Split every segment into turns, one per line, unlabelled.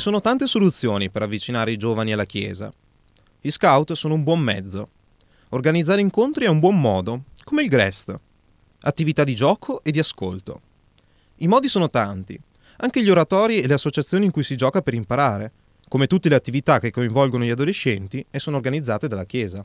sono tante soluzioni per avvicinare i giovani alla Chiesa. Gli scout sono un buon mezzo. Organizzare incontri è un buon modo, come il Grest. Attività di gioco e di ascolto. I modi sono tanti, anche gli oratori e le associazioni in cui si gioca per imparare, come tutte le attività che coinvolgono gli adolescenti e sono organizzate dalla Chiesa.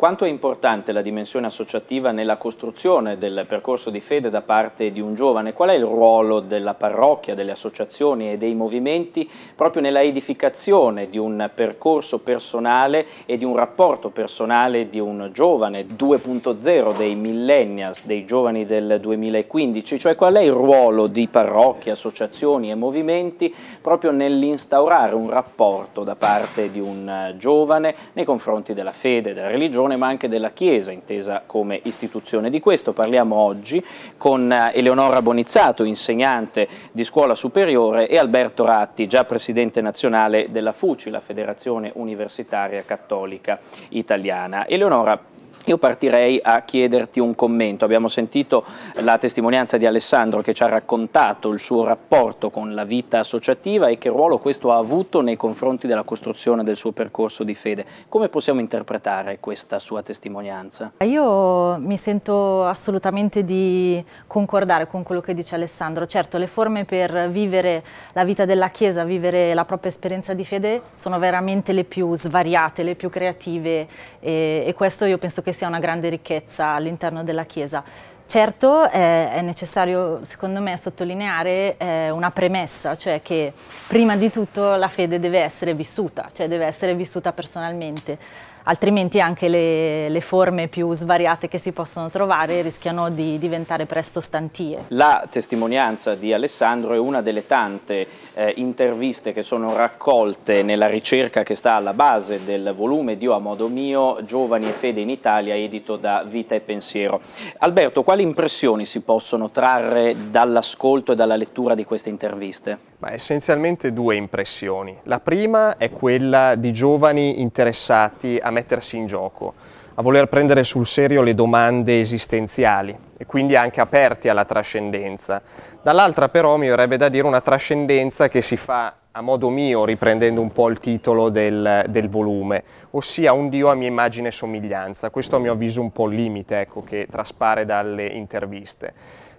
Quanto è importante la dimensione associativa nella costruzione del percorso di fede da parte di un giovane? Qual è il ruolo della parrocchia, delle associazioni e dei movimenti proprio nella edificazione di un percorso personale e di un rapporto personale di un giovane 2.0 dei millennials, dei giovani del 2015? Cioè qual è il ruolo di parrocchie, associazioni e movimenti proprio nell'instaurare un rapporto da parte di un giovane nei confronti della fede, della religione religione ma anche della Chiesa, intesa come istituzione. Di questo parliamo oggi con eh, Eleonora Bonizzato, insegnante di scuola superiore, e Alberto Ratti, già presidente nazionale della FUCI, la Federazione Universitaria Cattolica Italiana. Eleonora, io partirei a chiederti un commento. Abbiamo sentito la testimonianza di Alessandro che ci ha raccontato il suo rapporto con la vita associativa e che ruolo questo ha avuto nei confronti della costruzione del suo percorso di fede. Come possiamo interpretare questa sua testimonianza?
Io mi sento assolutamente di concordare con quello che dice Alessandro. Certo, le forme per vivere la vita della Chiesa, vivere la propria esperienza di fede sono veramente le più svariate, le più creative e, e questo io penso che che sia una grande ricchezza all'interno della Chiesa. Certo eh, è necessario, secondo me, sottolineare eh, una premessa, cioè che prima di tutto la fede deve essere vissuta, cioè deve essere vissuta personalmente altrimenti anche le, le, forme più svariate che si possono trovare rischiano di diventare presto stantie.
La testimonianza di Alessandro è una delle tante eh, interviste che sono raccolte nella ricerca che sta alla base del volume Dio a modo mio, Giovani e Fede in Italia, edito da Vita e Pensiero. Alberto, quali impressioni si possono trarre dall'ascolto e dalla lettura di queste interviste? Ma essenzialmente due
impressioni. La prima è quella di giovani interessati a mettersi in gioco, a voler prendere sul serio le domande esistenziali e quindi anche aperti alla trascendenza. Dall'altra però mi verrebbe da dire una trascendenza che si fa a modo mio, riprendendo un po' il titolo del, del volume, ossia un Dio a mia immagine e somiglianza. Questo a mio avviso è un po' il limite ecco, che traspare dalle interviste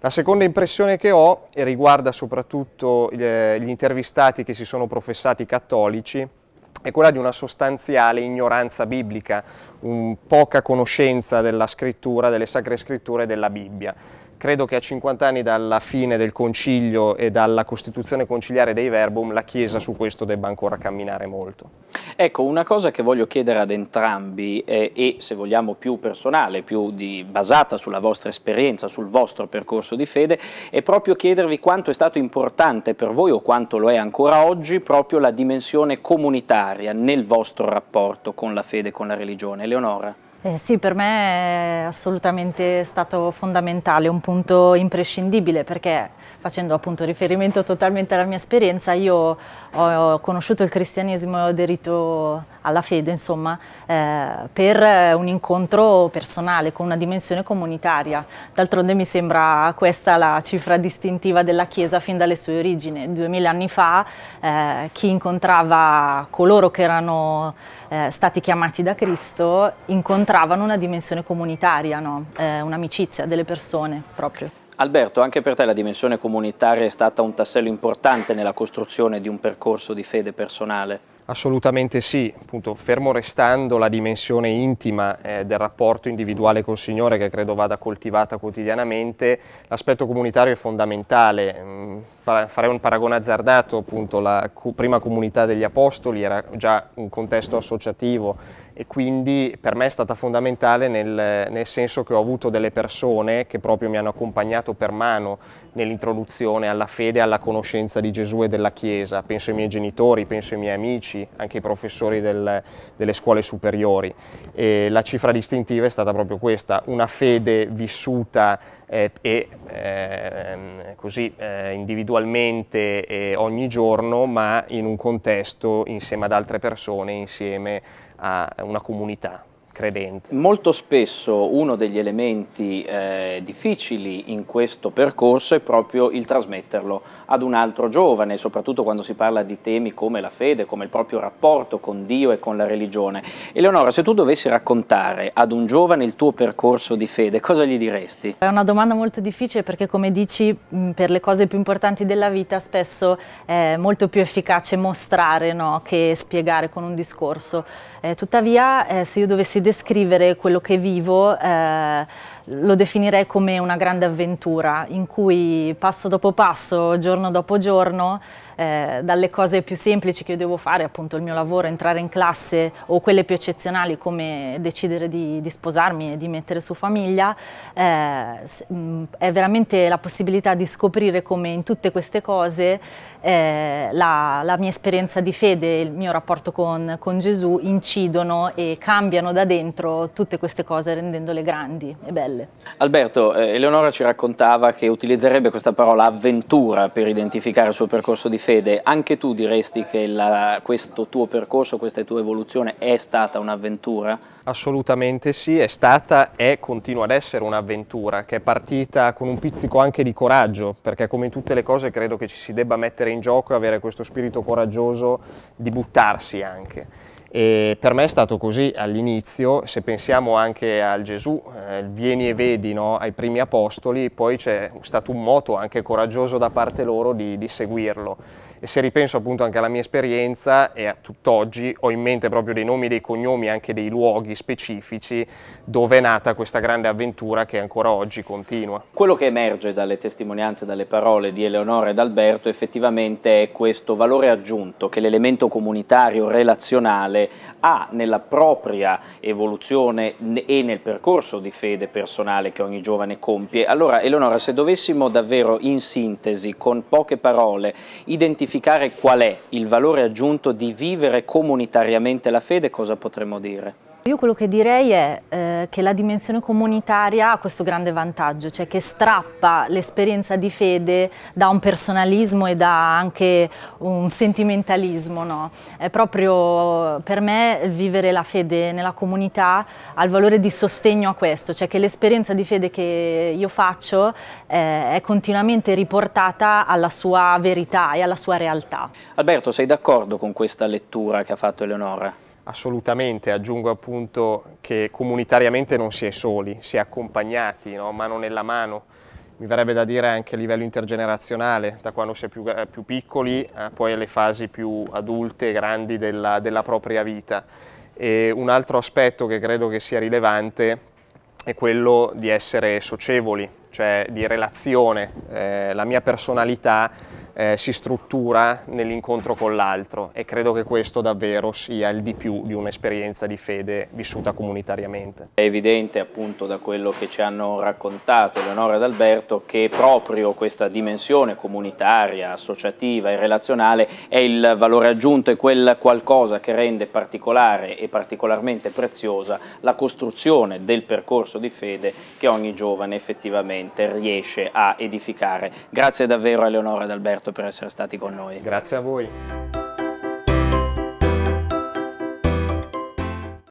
la seconda impressione che ho e riguarda soprattutto eh, gli intervistati che si sono professati cattolici è quella di una sostanziale ignoranza biblica, un poca conoscenza della scrittura, delle sacre scritture e della Bibbia credo che a 50 anni dalla fine del concilio e dalla costituzione conciliare dei verbum la Chiesa su questo debba ancora camminare molto.
Ecco, una cosa che voglio chiedere ad entrambi eh, e se vogliamo più personale, più di, basata sulla vostra esperienza, sul vostro percorso di fede, è proprio chiedervi quanto è stato importante per voi o quanto lo è ancora oggi proprio la dimensione comunitaria nel vostro rapporto con la fede, con la religione. Eleonora?
Eh sì, per me è assolutamente stato fondamentale, un punto imprescindibile perché facendo appunto riferimento totalmente alla mia esperienza, io ho conosciuto il cristianesimo e ho aderito alla fede, insomma, eh, per un incontro personale con una dimensione comunitaria. D'altronde mi sembra questa la cifra distintiva della Chiesa fin dalle sue origini. Duemila anni fa eh, chi incontrava coloro che erano eh, stati chiamati da Cristo incontravano una dimensione comunitaria, no? Eh, un'amicizia delle persone
proprio. Alberto, anche per te la dimensione comunitaria è stata un tassello importante nella costruzione di un percorso di fede personale.
Assolutamente sì, appunto, fermo restando la dimensione intima eh, del rapporto individuale col Signore che credo vada coltivata quotidianamente, l'aspetto comunitario è fondamentale. Mm, farei un paragone azzardato, appunto, la prima comunità degli Apostoli era già un contesto associativo e quindi per me è stata fondamentale nel, nel, senso che ho avuto delle persone che proprio mi hanno accompagnato per mano nell'introduzione alla fede alla conoscenza di Gesù e della Chiesa. Penso ai miei genitori, penso ai miei amici, anche ai professori del, delle scuole superiori. E la cifra distintiva è stata proprio questa, una fede vissuta eh, e eh, eh, così eh, individualmente eh, ogni giorno, ma in un
contesto insieme ad altre persone, insieme a una comunità, credente. Molto spesso uno degli elementi eh, difficili in questo percorso è proprio il trasmetterlo ad un altro giovane, soprattutto quando si parla di temi come la fede, come il proprio rapporto con Dio e con la religione. Eleonora, se tu dovessi raccontare ad un giovane il tuo percorso di fede, cosa gli diresti?
È una domanda molto difficile perché come dici mm, per le cose più importanti della vita spesso è molto più efficace mostrare no, che spiegare con un discorso. Eh, tuttavia eh, se io dovessi descrivere quello che vivo eh, lo definirei come una grande avventura in cui passo dopo passo, giorno dopo giorno, eh, dalle cose più semplici che io devo fare, appunto il mio lavoro, entrare in classe o quelle più eccezionali come decidere di, di sposarmi e di mettere su famiglia, eh, è veramente la possibilità di scoprire come in tutte queste cose eh, la, la, mia esperienza di fede, il mio rapporto con, con, Gesù incidono e cambiano da dentro tutte queste cose rendendole grandi e belle digitale.
Alberto, eh, Eleonora ci raccontava che utilizzerebbe questa parola avventura per identificare il suo percorso di fede. Anche tu diresti che la, questo tuo percorso, questa tua evoluzione è stata un'avventura? Assolutamente
sì, è stata e continua ad essere un'avventura che è partita con un pizzico anche di coraggio, perché come in tutte le cose credo che ci si debba mettere in gioco e avere questo spirito coraggioso di buttarsi anche. E per me è stato così all'inizio, se pensiamo anche al Gesù, eh, vieni e vedi no? ai primi apostoli, poi c'è stato un moto anche coraggioso da parte loro di, di seguirlo e se ripenso appunto anche alla mia esperienza e a tutt'oggi ho in mente proprio dei nomi, dei cognomi, anche dei luoghi specifici
dove è nata questa grande avventura che ancora oggi continua. Quello che emerge dalle testimonianze, dalle parole di Eleonora ed Alberto effettivamente è questo valore aggiunto che l'elemento comunitario relazionale ha nella propria evoluzione e nel percorso di fede personale che ogni giovane compie. Allora Eleonora, se dovessimo davvero in sintesi, con poche parole, identificare quantificare qual è il valore aggiunto di vivere comunitariamente la fede, cosa potremmo dire?
Io quello che direi è eh, che la dimensione comunitaria ha questo grande vantaggio, cioè che strappa l'esperienza di fede da un personalismo e da anche un sentimentalismo. No? È proprio per me vivere la fede nella comunità ha il valore di sostegno a questo, cioè che l'esperienza di fede che io faccio eh, è continuamente riportata alla sua verità e alla sua realtà.
Alberto, sei d'accordo con questa lettura che ha fatto Eleonora?
Assolutamente, aggiungo appunto che comunitariamente non si è soli, si è accompagnati, no? mano nella mano, mi verrebbe da dire anche a livello intergenerazionale, da quando si è più, eh, più piccoli eh, poi alle fasi più adulte e grandi della, della propria vita. E un altro aspetto che credo che sia rilevante è quello di essere socievoli, cioè di relazione. Eh, la mia personalità eh, si struttura nell'incontro con l'altro e credo che questo davvero sia il di più di un'esperienza di fede vissuta comunitariamente.
È evidente appunto da quello che ci hanno raccontato Leonora ed Alberto che proprio questa dimensione comunitaria, associativa e relazionale è il valore aggiunto e quel qualcosa che rende particolare e particolarmente preziosa la costruzione del percorso di fede che ogni giovane effettivamente riesce a edificare. Grazie davvero a Leonora ed Alberto. Alberto per essere stati con noi. Grazie a voi.